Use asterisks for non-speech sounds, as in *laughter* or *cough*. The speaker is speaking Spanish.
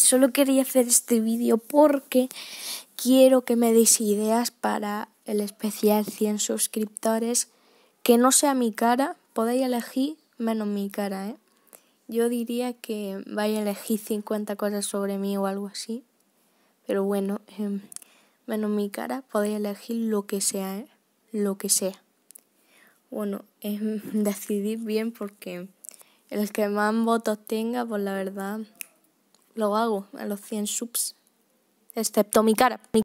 Solo quería hacer este vídeo porque quiero que me deis ideas para el especial 100 suscriptores. Que no sea mi cara, podéis elegir menos mi cara, ¿eh? Yo diría que vaya a elegir 50 cosas sobre mí o algo así. Pero bueno, em, menos mi cara, podéis elegir lo que sea, ¿eh? Lo que sea. Bueno, em, *laughs* decidid bien porque el que más votos tenga, pues la verdad lo hago a los 100 subs, excepto mi cara.